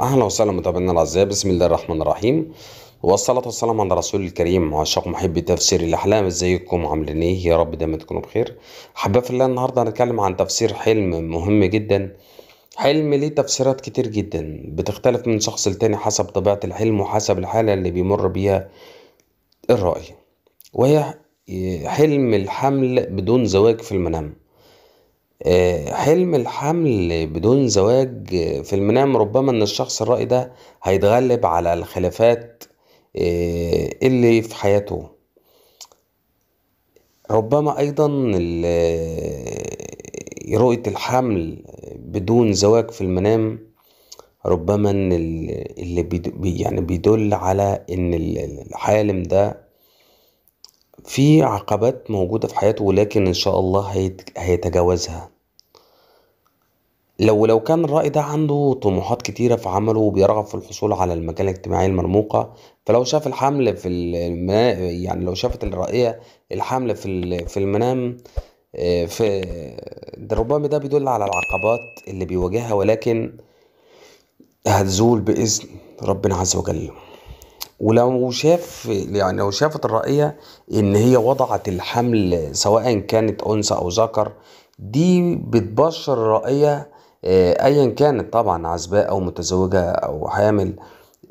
اهلا وسهلا متابعينا الاعزاء بسم الله الرحمن الرحيم والصلاة والسلام على رسول الكريم عشاق محبي تفسير الأحلام ازيكم عاملين ايه يا رب دايما تكونوا بخير أحباب في الله النهاردة هنتكلم عن تفسير حلم مهم جدا حلم ليه تفسيرات كتير جدا بتختلف من شخص لتاني حسب طبيعة الحلم وحسب الحالة اللي بيمر بيها الرأي وهي حلم الحمل بدون زواج في المنام آه، حلم الحمل بدون زواج آه، في المنام ربما ان الشخص الرائي ده هيتغلب على الخلافات آه، اللي في حياته ربما ايضا رؤية الحمل بدون زواج في المنام ربما ان اللي يعني بيدل على ان الحالم ده في عقبات موجودة في حياته ولكن إن شاء الله هيتجاوزها لو لو كان الرأي ده عنده طموحات كتيرة في عمله وبيرغب في الحصول على المكانة الاجتماعية المرموقة فلو شاف الحمل في المنام يعني لو شافت الرأية الحمل في في المنام آه، في ده ربما ده بيدل على العقبات اللي بيواجهها ولكن هتزول بإذن ربنا عز وجل ولو شاف يعني لو شافت الرائية ان هي وضعت الحمل سواء كانت انثى او ذكر دي بتبشر الرائية آه، ايا كانت طبعا عزباء او متزوجة او حامل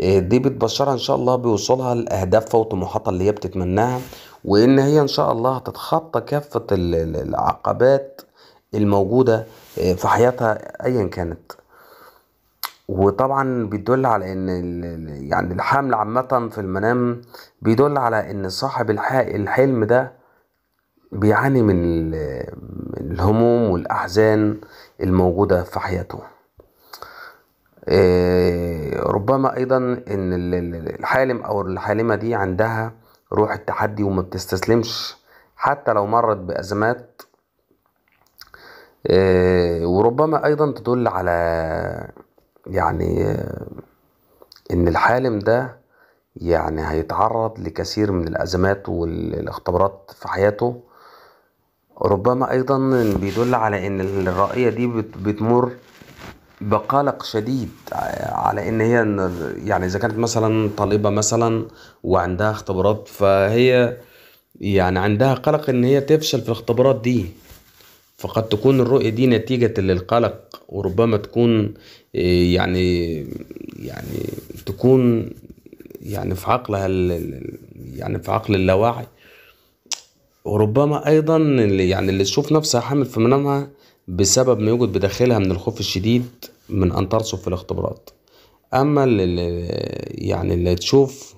آه، دي بتبشرها ان شاء الله بوصولها لاهدافها وطموحاتها اللي هي بتتمناها وان هي ان شاء الله هتتخطى كافة العقبات الموجودة آه، في حياتها ايا كانت وطبعا بيدل على ان يعني الحمل عامة في المنام بيدل على ان صاحب الحلم ده بيعاني من الهموم والأحزان الموجودة في حياته آه، ربما أيضا إن الحالم أو الحالمة دي عندها روح التحدي وما بتستسلمش حتى لو مرت بأزمات آه، وربما أيضا تدل على يعني آه، ان الحالم ده يعني هيتعرض لكثير من الازمات والاختبارات في حياته ربما ايضا بيدل على ان الرأية دي بتمر بقلق شديد آه، على ان هي يعني اذا كانت مثلا طالبة مثلا وعندها اختبارات فهي يعني عندها قلق ان هي تفشل في الاختبارات دي فقد تكون الرؤية دي نتيجة للقلق وربما تكون آه، يعني يعني تكون يعني في عقلها يعني في عقل اللاواعي وربما ايضا اللي يعني اللي تشوف نفسها حامل في منامها بسبب ما يوجد بداخلها من الخوف الشديد من ان ترصف في الاختبارات اما اللي يعني اللي تشوف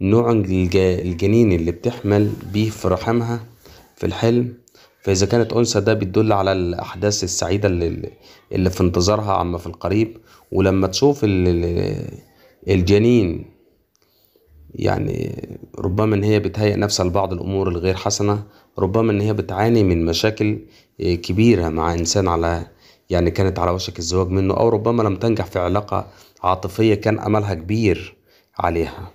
نوع الجنين اللي بتحمل بيه في رحمها في الحلم فإذا كانت أنثى ده بتدل على الأحداث السعيدة اللي, اللي في انتظارها عما في القريب ولما تشوف الجنين يعني ربما ان هي بتهيئ نفسها لبعض الامور الغير حسنه ربما ان هي بتعاني من مشاكل آه، كبيره مع انسان على يعني كانت على وشك الزواج منه او ربما لم تنجح في علاقه عاطفيه كان املها كبير عليها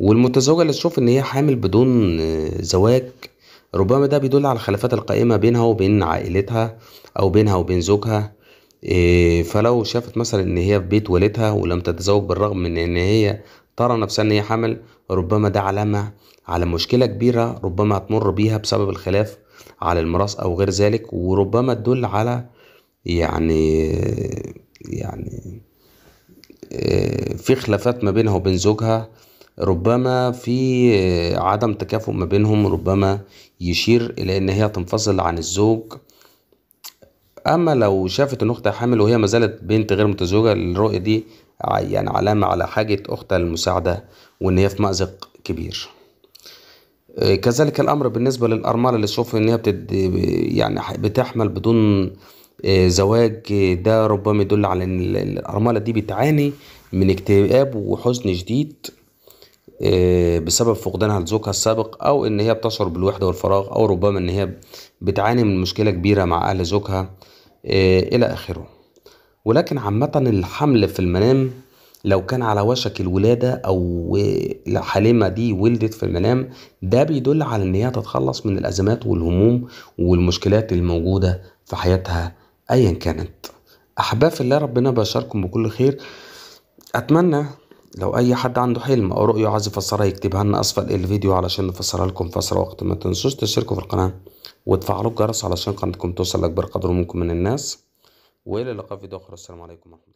والمتزوجه اللي تشوف ان هي حامل بدون آه، زواج ربما ده بيدل على الخلافات القائمة بينها وبين عائلتها أو بينها وبين زوجها إيه، فلو شافت مثلا إن هي في بيت والدها ولم تتزوج بالرغم من إن هي ترى نفسها إن هي حمل ربما ده علامة على مشكلة كبيرة ربما تمر بيها بسبب الخلاف على المراس أو غير ذلك وربما تدل على يعني يعني إيه، في خلافات ما بينها وبين زوجها ربما في عدم تكافؤ ما بينهم ربما يشير إلى إن هي تنفصل عن الزوج أما لو شافت إن أختها حامل وهي ما زالت بنت غير متزوجة الرؤية دي يعني علامة على حاجة أختها للمساعدة وإن هي في مأزق كبير آه، كذلك الأمر بالنسبة للأرملة اللي شوف إن هي بتد يعني بتحمل بدون آه، زواج ده ربما يدل على إن الأرملة دي بتعاني من اكتئاب وحزن شديد آه، بسبب فقدانها لزوجها السابق او ان هي بتشعر بالوحده والفراغ او ربما ان هي بتعاني من مشكله كبيره مع اهل زوجها آه، الى اخره ولكن عامه الحمل في المنام لو كان على وشك الولادة أو الحليمة دي ولدت في المنام ده بيدل على إن هي تتخلص من الأزمات والهموم والمشكلات الموجودة في حياتها أيا كانت أحباب الله ربنا بشاركم بكل خير أتمنى لو اي حد عنده حلم او رؤيه عايز يفسرها يكتبها لنا اسفل الفيديو علشان نفسرها لكم اسرع وقت ما تنسوش تشتركوا في القناه وتفعلوا الجرس علشان قناتكم توصل لاكبر قدر ممكن من الناس والى اللقاء في فيديو اخر السلام عليكم ورحمه الله